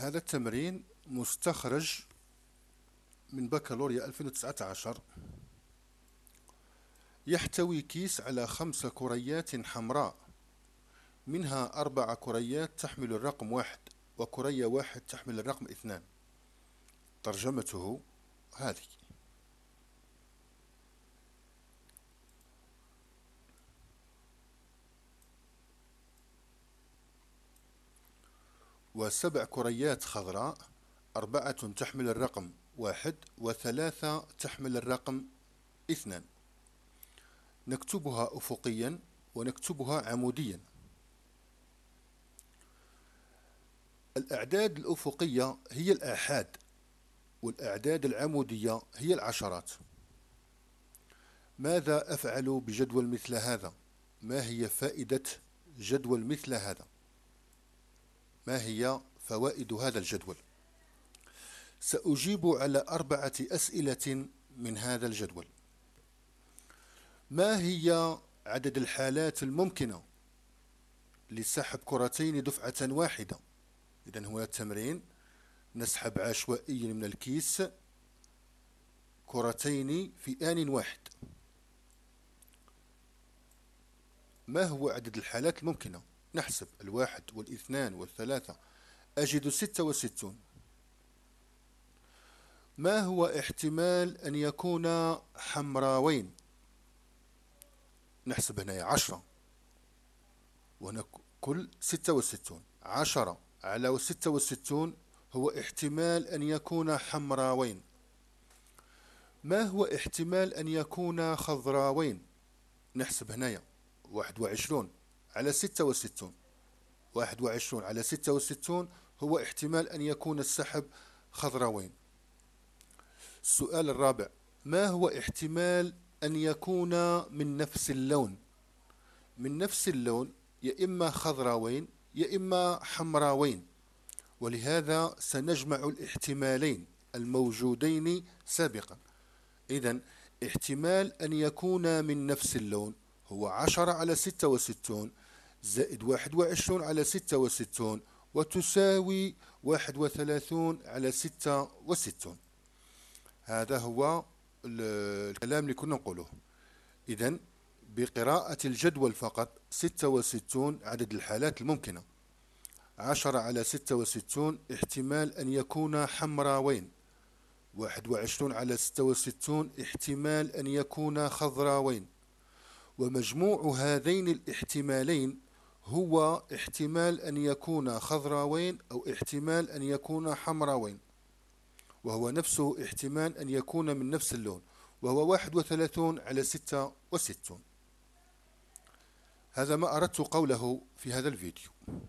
هذا التمرين مستخرج من بكالوريا 2019 يحتوي كيس على خمس كريات حمراء منها أربع كريات تحمل الرقم واحد وكرية واحد تحمل الرقم اثنان ترجمته هذه وسبع كريات خضراء أربعة تحمل الرقم واحد وثلاثة تحمل الرقم اثنان نكتبها أفقيا ونكتبها عموديا الأعداد الأفقية هي الآحاد والأعداد العمودية هي العشرات ماذا أفعل بجدول مثل هذا؟ ما هي فائدة جدول مثل هذا؟ ما هي فوائد هذا الجدول سأجيب على أربعة أسئلة من هذا الجدول ما هي عدد الحالات الممكنة لسحب كرتين دفعة واحدة إذا هو التمرين نسحب عشوائيا من الكيس كرتين في آن واحد ما هو عدد الحالات الممكنة نحسب الواحد والاثنان والثلاثة أجد ستة وستون ما هو احتمال أن يكون حمراوين نحسب هنا عشرة وهنا كل ستة وستون عشرة على ستة وستون هو احتمال أن يكون حمراوين ما هو احتمال أن يكون خضراوين نحسب هنايا واحد وعشرون على 66 21 على 66 هو احتمال أن يكون السحب خضروين السؤال الرابع ما هو احتمال أن يكون من نفس اللون من نفس اللون يا إما خضراوين يا إما حمراوين ولهذا سنجمع الاحتمالين الموجودين سابقا إذا احتمال أن يكون من نفس اللون هو 10 على 66 زائد 21 على 66 وتساوي 31 على 66 هذا هو الكلام اللي كنا نقوله إذا بقراءة الجدول فقط 66 عدد الحالات الممكنة 10 على 66 احتمال أن يكون حمراوين 21 على 66 احتمال أن يكون خضراوين ومجموع هذين الاحتمالين هو احتمال أن يكون خضراوين أو احتمال أن يكون حمراوين وهو نفسه احتمال أن يكون من نفس اللون وهو 31 على 66 هذا ما أردت قوله في هذا الفيديو